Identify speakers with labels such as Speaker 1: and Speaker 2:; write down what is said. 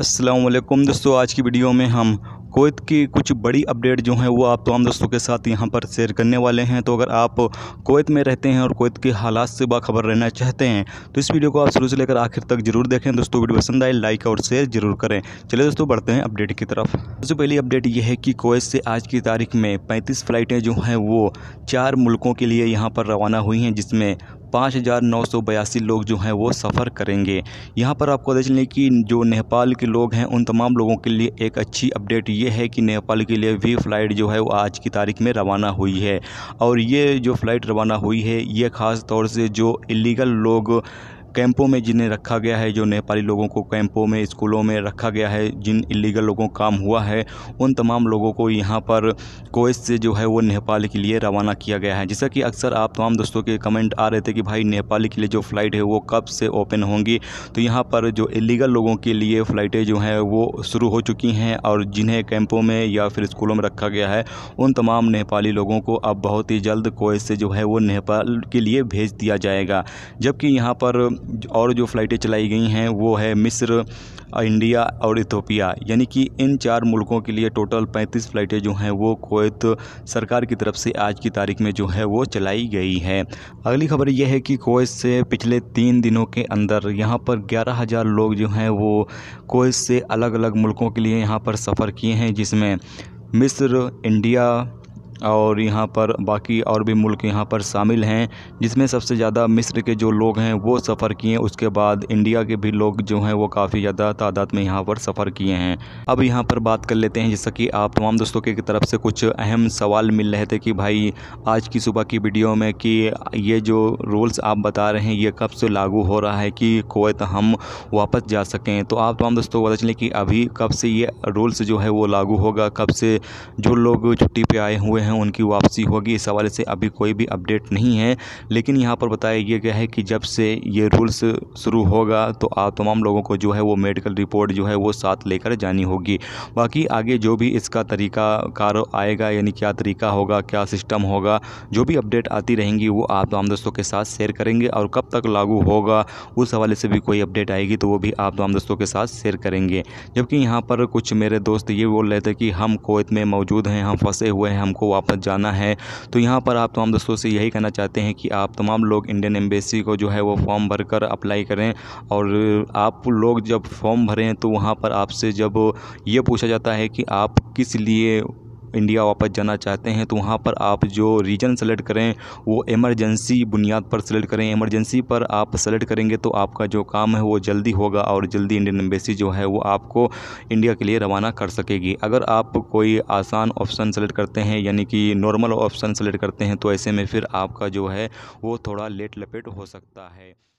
Speaker 1: असलम दोस्तों आज की वीडियो में हम कोत की कुछ बड़ी अपडेट जो हैं वो आप तमाम दोस्तों के साथ यहाँ पर शेयर करने वाले हैं तो अगर आप कोत में रहते हैं और कोत के हालात से बाखबर रहना चाहते हैं तो इस वीडियो को आप शुरू से लेकर आखिर तक जरूर देखें दोस्तों वीडियो पसंद आए लाइक और शेयर जरूर करें चलिए दोस्तों बढ़ते हैं अपडेट की तरफ सबसे पहली अपडेट यह है कि कोत से आज की तारीख में पैंतीस फ़्लाइटें जो हैं वो चार मुल्कों के लिए यहाँ पर रवाना हुई हैं जिसमें पाँच हज़ार नौ सौ बयासी लोग जो हैं वो सफ़र करेंगे यहाँ पर आपको पता चलें कि जो नेपाल के लोग हैं उन तमाम लोगों के लिए एक अच्छी अपडेट ये है कि नेपाल के लिए भी फ़्लाइट जो है वो आज की तारीख में रवाना हुई है और ये जो फ़्लाइट रवाना हुई है ये ख़ास तौर से जो इलीगल लोग कैंपों में जिन्हें रखा गया है जो नेपाली लोगों को कैंपों में स्कूलों में रखा गया है जिन इलीगल लोगों काम हुआ है उन तमाम लोगों को यहाँ पर कोयत से जो है वो नेपाल के लिए रवाना किया गया है जैसा कि अक्सर आप तमाम दोस्तों के कमेंट आ रहे थे कि भाई नेपाल के लिए जो फ़्लाइट है वो कब से ओपन होंगी तो यहाँ पर जो इलीगल लोगों के लिए फ़्लाइटें जो हैं वो शुरू हो चुकी हैं और जिन्हें कैंपों में या फिर स्कूलों में रखा गया है उन तमाम नेपाली लोगों को अब बहुत ही जल्द कोयत से जो है वो नेपाल के लिए भेज दिया जाएगा जबकि यहाँ पर और जो फ़्लाइटें चलाई गई हैं वो है मिस्र इंडिया और इथोपिया यानी कि इन चार मुल्कों के लिए टोटल 35 फ़्लाइटें जो हैं वो कोवैत सरकार की तरफ से आज की तारीख में जो है वो चलाई गई है अगली खबर यह है कि कोवैत से पिछले तीन दिनों के अंदर यहाँ पर ग्यारह हज़ार लोग जो हैं वो कोवैत से अलग अलग मुल्कों के लिए यहाँ पर सफ़र किए हैं जिसमें मिस्र इंडिया और यहाँ पर बाकी और भी मुल्क यहाँ पर शामिल हैं जिसमें सबसे ज़्यादा मिस्र के जो लोग हैं वो सफ़र किए उसके बाद इंडिया के भी लोग जो हैं वो काफ़ी ज़्यादा तादाद में यहाँ पर सफ़र किए हैं अब यहाँ पर बात कर लेते हैं जैसा कि आप तमाम दोस्तों की तरफ से कुछ अहम सवाल मिल रहे थे कि भाई आज की सुबह की वीडियो में कि ये जो रूल्स आप बता रहे हैं ये कब से लागू हो रहा है कि कोवैत हम वापस जा सकें तो आप तमाम दोस्तों को पता चले कि अभी कब से ये रूल्स जो है वो लागू होगा कब से जो लोग छुट्टी पर आए हुए हैं हैं उनकी वापसी होगी इस हवाले से अभी कोई भी अपडेट नहीं है लेकिन यहाँ पर बताया गया गया है कि जब से ये रूल्स शुरू होगा तो आप तमाम लोगों को जो है वो मेडिकल रिपोर्ट जो है वो साथ लेकर जानी होगी बाकी आगे जो भी इसका तरीका कार आएगा यानी क्या तरीका होगा क्या सिस्टम होगा जो भी अपडेट आती रहेंगी वो आप तमाम दोस्तों के साथ शेयर करेंगे और कब तक लागू होगा उस हवाले से भी कोई अपडेट आएगी तो वो भी आप तमाम दोस्तों के साथ शेयर करेंगे जबकि यहाँ पर कुछ मेरे दोस्त ये बोल रहे थे कि हम कोयत में मौजूद हैं हम फंसे हुए हैं हमको वापस जाना है तो यहाँ पर आप तमाम दोस्तों से यही कहना चाहते हैं कि आप तमाम लोग इंडियन एम्बेसी को जो है वो फॉर्म भरकर अप्लाई करें और आप लोग जब फॉर्म भरें तो वहाँ पर आपसे जब ये पूछा जाता है कि आप किस लिए इंडिया वापस जाना चाहते हैं तो वहाँ पर आप जो रीजन सेलेक्ट करें वो एमरजेंसी बुनियाद पर सेलेक्ट करें एमरजेंसी पर आप सेलेक्ट करेंगे तो आपका जो काम है वो जल्दी होगा और जल्दी इंडियन एम्बेसी जो है वो आपको इंडिया के लिए रवाना कर सकेगी अगर आप कोई आसान ऑप्शन सेलेक्ट करते हैं यानी कि नॉर्मल ऑप्शन सेलेक्ट करते हैं तो ऐसे में फिर आपका जो है वो थोड़ा लेट लपेट हो सकता है